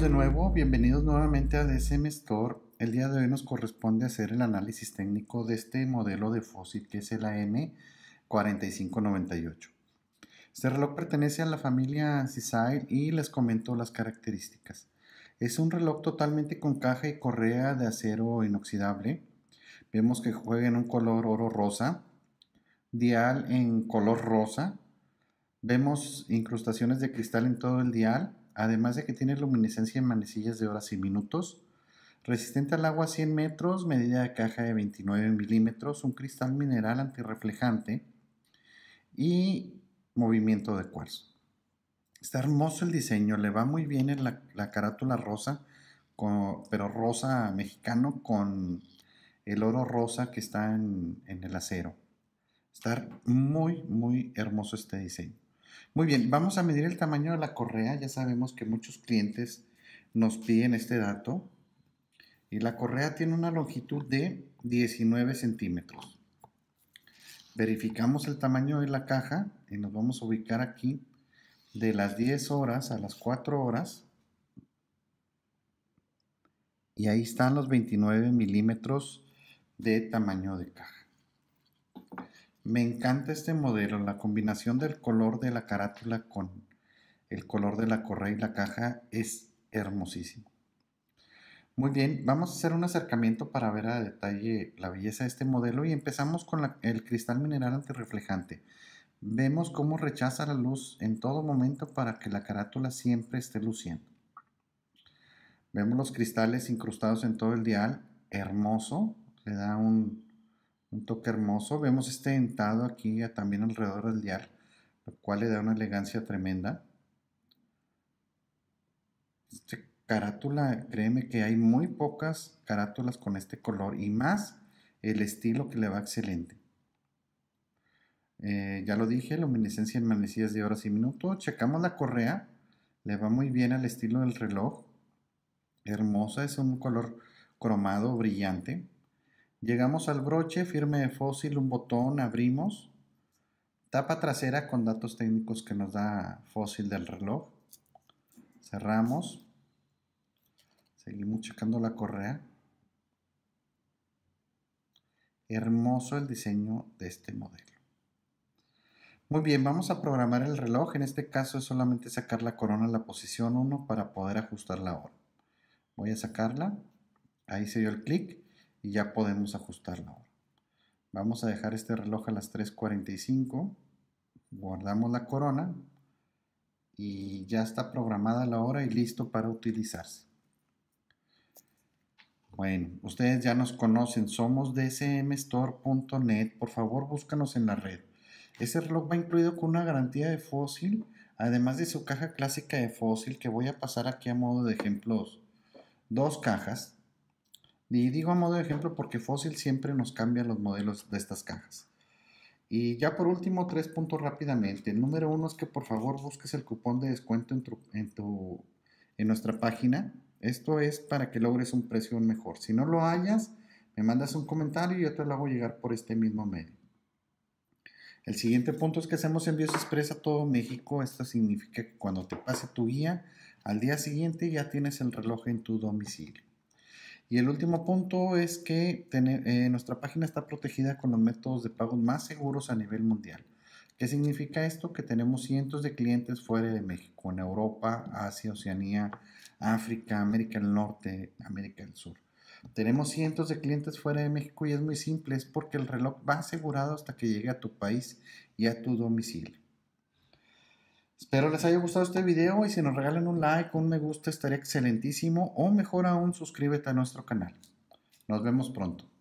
de nuevo, bienvenidos nuevamente a DSM Store. El día de hoy nos corresponde hacer el análisis técnico de este modelo de fósil que es el AM4598. Este reloj pertenece a la familia Cisail y les comento las características. Es un reloj totalmente con caja y correa de acero inoxidable. Vemos que juega en un color oro rosa, dial en color rosa. Vemos incrustaciones de cristal en todo el dial además de que tiene luminiscencia en manecillas de horas y minutos, resistente al agua 100 metros, medida de caja de 29 milímetros, un cristal mineral antirreflejante y movimiento de cuarzo. Está hermoso el diseño, le va muy bien en la, carátula rosa, pero rosa mexicano con el oro rosa que está en, en el acero. Está muy, muy hermoso este diseño. Muy bien, vamos a medir el tamaño de la correa. Ya sabemos que muchos clientes nos piden este dato. Y la correa tiene una longitud de 19 centímetros. Verificamos el tamaño de la caja y nos vamos a ubicar aquí de las 10 horas a las 4 horas. Y ahí están los 29 milímetros de tamaño de caja. Me encanta este modelo, la combinación del color de la carátula con el color de la correa y la caja es hermosísimo. Muy bien, vamos a hacer un acercamiento para ver a detalle la belleza de este modelo y empezamos con el cristal mineral antirreflejante. Vemos cómo rechaza la luz en todo momento para que la carátula siempre esté luciendo. Vemos los cristales incrustados en todo el dial, hermoso, le da un un toque hermoso. Vemos este entado aquí también alrededor del dial, lo cual le da una elegancia tremenda. Este carátula, créeme que hay muy pocas carátulas con este color y más el estilo que le va excelente. Eh, ya lo dije, luminiscencia en manecillas de horas y minutos. Checamos la correa, le va muy bien al estilo del reloj. Hermosa, es un color cromado brillante. Llegamos al broche firme de fósil, un botón, abrimos. Tapa trasera con datos técnicos que nos da fósil del reloj. Cerramos. Seguimos checando la correa. Hermoso el diseño de este modelo. Muy bien, vamos a programar el reloj. En este caso es solamente sacar la corona a la posición 1 para poder ajustar la hora. Voy a sacarla. Ahí se dio el clic y ya podemos ajustar la hora. Vamos a dejar este reloj a las 3.45, guardamos la corona y ya está programada la hora y listo para utilizarse. Bueno, ustedes ya nos conocen, somos dsmstore.net por favor búscanos en la red. Ese reloj va incluido con una garantía de fósil, además de su caja clásica de fósil que voy a pasar aquí a modo de ejemplos. Dos cajas, y digo a modo de ejemplo porque Fossil siempre nos cambia los modelos de estas cajas. Y ya por último, tres puntos rápidamente. El número uno es que por favor busques el cupón de descuento en, en, tu, en nuestra página. Esto es para que logres un precio mejor. Si no lo hallas, me mandas un comentario y yo te lo hago llegar por este mismo medio. El siguiente punto es que hacemos envíos express a todo México. Esto significa que cuando te pase tu guía, al día siguiente ya tienes el reloj en tu domicilio. Y el último punto es que eh, nuestra página está protegida con los métodos de pago más seguros a nivel mundial. ¿Qué significa esto? Que tenemos cientos de clientes fuera de México, en Europa, Asia, Oceanía, África, América del Norte, América del Sur. Tenemos cientos de clientes fuera de México y es muy simple, es porque el reloj va asegurado hasta que llegue a tu país y a tu domicilio. Espero les haya gustado este video y si nos regalan un like, un me gusta estaría excelentísimo o mejor aún suscríbete a nuestro canal. Nos vemos pronto.